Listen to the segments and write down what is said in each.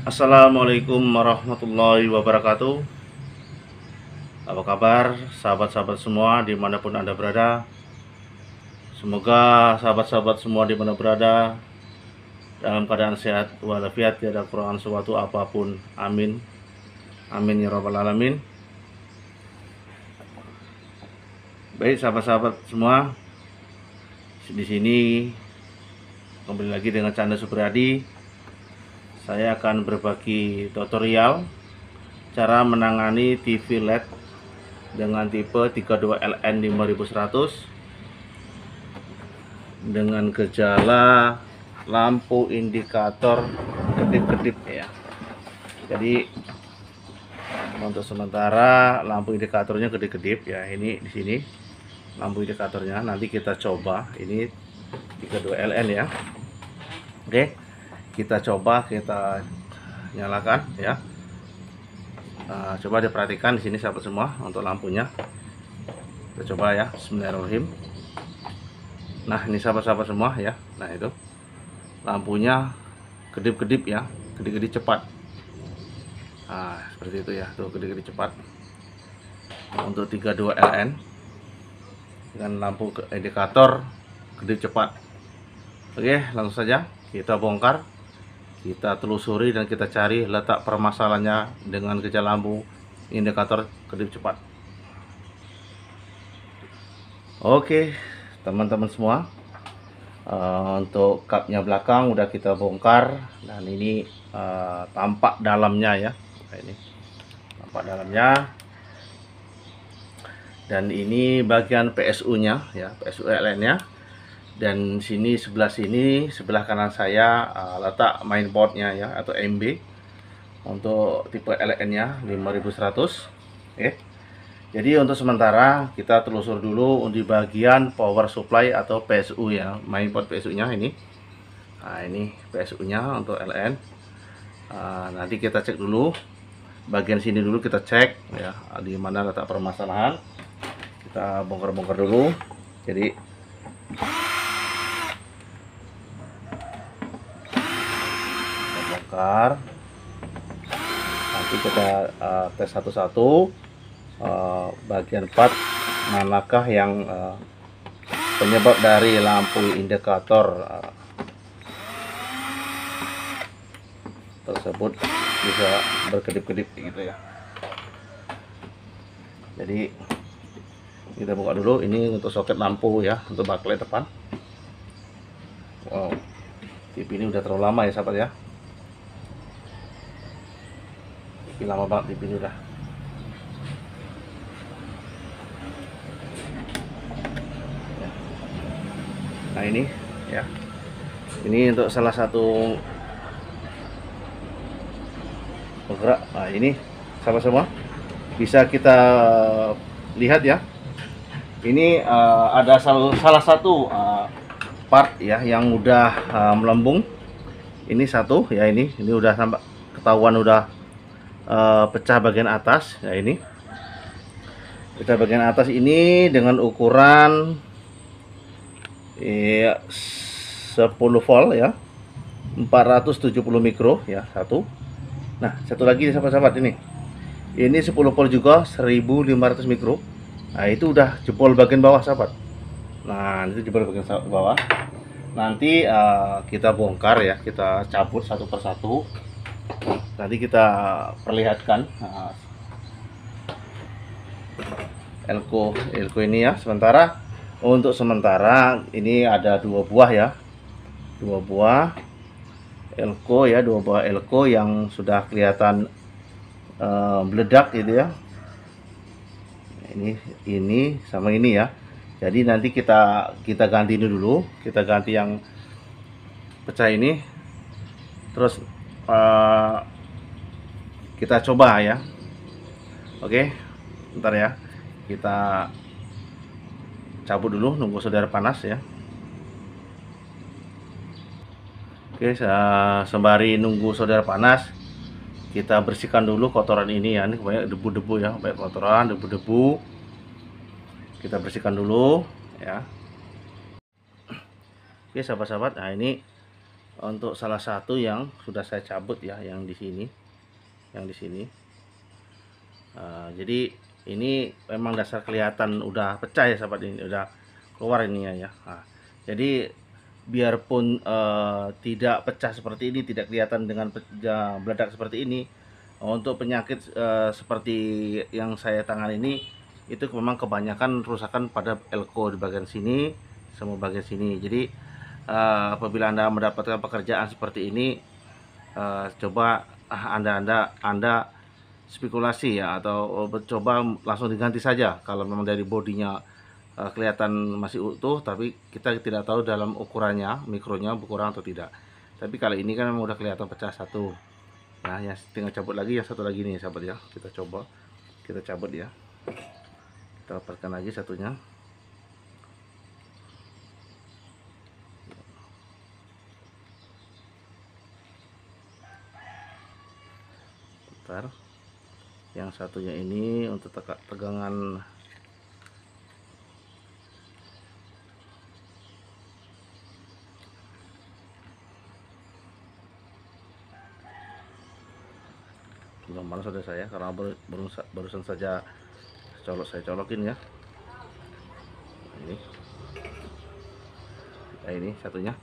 Assalamualaikum warahmatullahi wabarakatuh Apa kabar sahabat-sahabat semua dimanapun anda berada Semoga sahabat-sahabat semua dimana berada Dalam keadaan sehat walafiat tiada kurang suatu apapun Amin Amin ya Rabbal alamin Baik sahabat-sahabat semua di sini kembali lagi dengan Canda Supriyadi saya akan berbagi tutorial cara menangani TV LED dengan tipe 32LN5100 dengan gejala lampu indikator kedip-kedip ya jadi untuk sementara lampu indikatornya kedip-kedip ya ini di sini lampu indikatornya nanti kita coba ini 32LN ya oke okay kita coba kita nyalakan ya uh, coba diperhatikan di sini sahabat semua untuk lampunya kita coba ya Bismillahirrahmanirrahim nah ini sahabat-sahabat semua ya nah itu lampunya kedip-kedip ya kedip-kedip cepat nah, seperti itu ya tuh kedip-kedip cepat nah, untuk 32 LN dengan lampu indikator kedip cepat oke langsung saja kita bongkar kita telusuri dan kita cari letak permasalahannya dengan gejala lampu indikator kedip cepat oke teman-teman semua uh, untuk kapnya belakang udah kita bongkar dan ini uh, tampak dalamnya ya nah, ini tampak dalamnya dan ini bagian PSU nya ya PSU LN nya dan sini sebelah sini sebelah kanan saya uh, letak mainboardnya ya atau MB untuk tipe LN nya 5100 okay. jadi untuk sementara kita telusur dulu di bagian power supply atau PSU ya mainboard PSU nya ini nah ini PSU nya untuk LN uh, nanti kita cek dulu bagian sini dulu kita cek ya di mana letak permasalahan kita bongkar-bongkar dulu jadi bakar nanti kita uh, tes satu-satu uh, bagian part manakah yang uh, penyebab dari lampu indikator uh, tersebut bisa berkedip-kedip gitu ya jadi kita buka dulu ini untuk soket lampu ya untuk backlight depan wow tip ini udah terlalu lama ya sahabat ya tapi lama banget sini lah ya. nah ini ya ini untuk salah satu bergerak nah ini sama-sama bisa kita lihat ya ini uh, ada salah, salah satu uh, part ya yang udah uh, melembung ini satu ya ini ini udah sampai ketahuan udah uh, pecah bagian atas ya ini pecah bagian atas ini dengan ukuran ya, 10 volt ya 470 mikro ya satu nah satu lagi sahabat-sahabat ini ini 10 volt juga 1500 mikro nah itu udah jebol bagian bawah sahabat nah itu jebol bagian bawah nanti uh, kita bongkar ya kita cabut satu persatu tadi kita perlihatkan uh, elko elko ini ya sementara untuk sementara ini ada dua buah ya dua buah elko ya dua buah elko yang sudah kelihatan uh, meledak gitu ya ini ini sama ini ya jadi nanti kita kita ganti ini dulu kita ganti yang pecah ini terus uh, kita coba ya oke ntar ya kita cabut dulu nunggu saudara panas ya oke sembari nunggu saudara panas kita bersihkan dulu kotoran ini ya ini banyak debu-debu ya banyak kotoran debu-debu kita bersihkan dulu ya oke sahabat-sahabat nah ini untuk salah satu yang sudah saya cabut ya yang di sini yang di sini uh, jadi ini memang dasar kelihatan udah pecah ya sahabat ini udah keluar ini ya nah, jadi biarpun uh, tidak pecah seperti ini tidak kelihatan dengan pecah, seperti ini untuk penyakit uh, seperti yang saya tangan ini itu memang kebanyakan rusakan pada elko di bagian sini semua bagian sini jadi uh, apabila anda mendapatkan pekerjaan seperti ini uh, coba Ah, anda anda anda spekulasi ya atau oh, coba langsung diganti saja kalau memang dari bodinya eh, kelihatan masih utuh tapi kita tidak tahu dalam ukurannya mikronya berkurang atau tidak tapi kali ini kan memang udah kelihatan pecah satu nah yang tinggal cabut lagi yang satu lagi nih sahabat ya kita coba kita cabut ya kita lepaskan lagi satunya yang satunya ini untuk tegangan belum panas ada saya karena baru barusan saja colok saya colokin ya nah, ini nah, ini satunya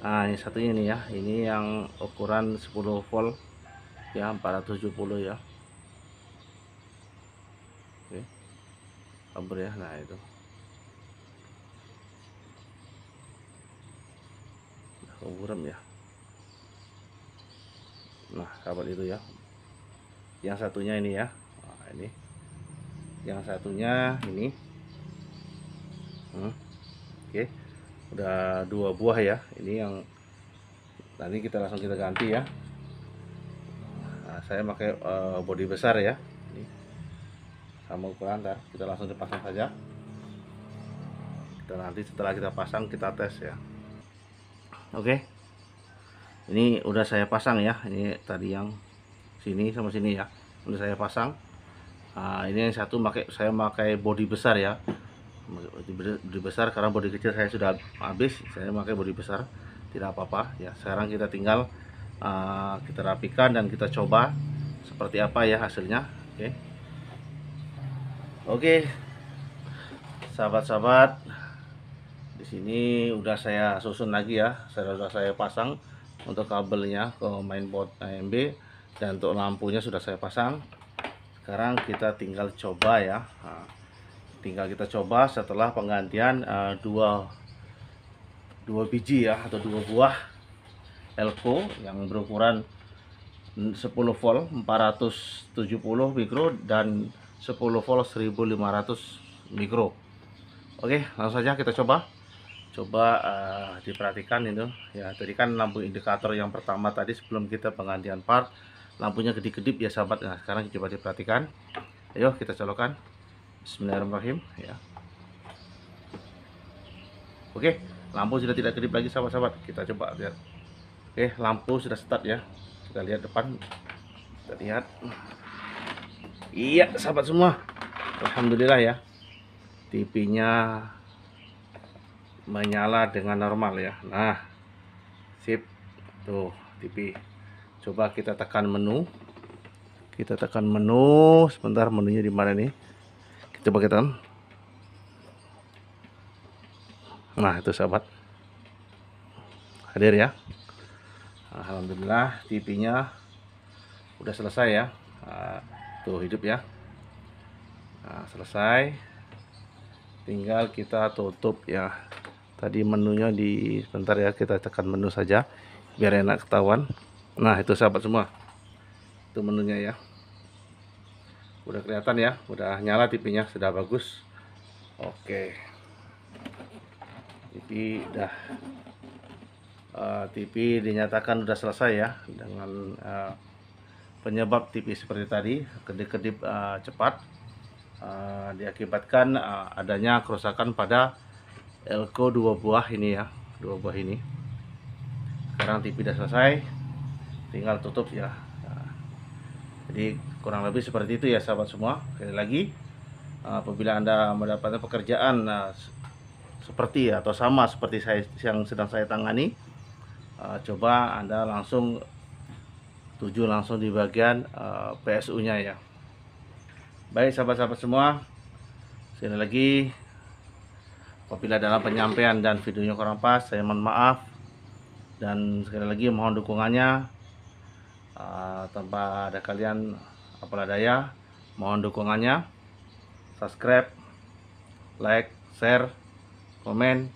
nah ini satunya ini ya ini yang ukuran 10 volt ya 470 ya oke kabur ya nah itu nah, kurang ya nah kabel itu ya yang satunya ini ya nah, ini yang satunya ini hmm. oke udah dua buah ya ini yang tadi kita langsung kita ganti ya saya pakai e, eh, body besar ya ini sama ukuran ntar kita langsung dipasang saja dan nanti setelah kita pasang kita tes ya oke ini udah saya pasang ya ini tadi yang sini sama sini ya udah saya pasang nah, ini yang satu pakai saya pakai body besar ya body besar karena body kecil saya sudah habis saya pakai body besar tidak apa-apa ya sekarang kita tinggal Ah, kita rapikan dan kita coba seperti apa ya hasilnya oke okay. oke okay. sahabat-sahabat di sini udah saya susun lagi ya saya sudah saya pasang untuk kabelnya ke mainboard AMB dan untuk lampunya sudah saya pasang sekarang kita tinggal coba ya nah, tinggal kita coba setelah penggantian uh, dua dua biji ya atau dua buah elko yang berukuran 10 volt 470 mikro dan 10 volt 1500 mikro oke langsung saja kita coba coba uh, diperhatikan itu ya tadi kan lampu indikator yang pertama tadi sebelum kita penggantian part lampunya kedip-kedip ya sahabat nah sekarang coba diperhatikan ayo kita colokan Bismillahirrahmanirrahim ya oke lampu sudah tidak kedip lagi sahabat-sahabat kita coba lihat Oke, lampu sudah start ya. Kita lihat depan. Kita lihat. Iya, sahabat semua. Alhamdulillah ya. TV-nya menyala dengan normal ya. Nah, sip. Tuh, TV. Coba kita tekan menu. Kita tekan menu. Sebentar, menunya di mana nih? Kita coba kita. Nah, itu sahabat. Hadir ya. Alhamdulillah TV-nya udah selesai ya ah, tuh hidup ya nah, selesai tinggal kita tutup ya tadi menunya di sebentar ya kita tekan menu saja biar enak ketahuan nah itu sahabat semua itu menunya ya udah kelihatan ya udah nyala TV-nya sudah bagus oke TV udah Eh, TV dinyatakan sudah selesai ya dengan uh, penyebab TV seperti tadi kedip-kedip uh, cepat uh, diakibatkan uh, adanya kerusakan pada elko dua buah ini ya dua buah ini sekarang TV sudah selesai tinggal tutup ya jadi kurang lebih seperti itu ya sahabat semua sekali lagi apabila anda mendapatkan pekerjaan seperti atau sama seperti saya yang sedang saya tangani uh, coba Anda langsung tuju langsung di bagian uh, eh, PSU-nya ya. Baik sahabat-sahabat semua, sekali lagi apabila dalam penyampaian dan videonya kurang pas, saya mohon maaf dan sekali lagi mohon dukungannya uh, tanpa ada kalian apalah daya, mohon dukungannya subscribe, like, share, komen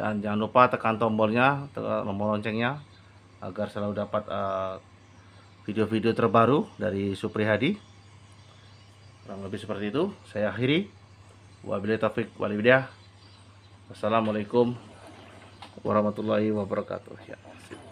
dan jangan lupa tekan tombolnya tekan tombol loncengnya agar selalu dapat eh, video-video uh, terbaru dari Supri Hadi kurang lebih seperti itu saya akhiri wabillahi taufik walhidayah wassalamualaikum warahmatullahi wabarakatuh ya.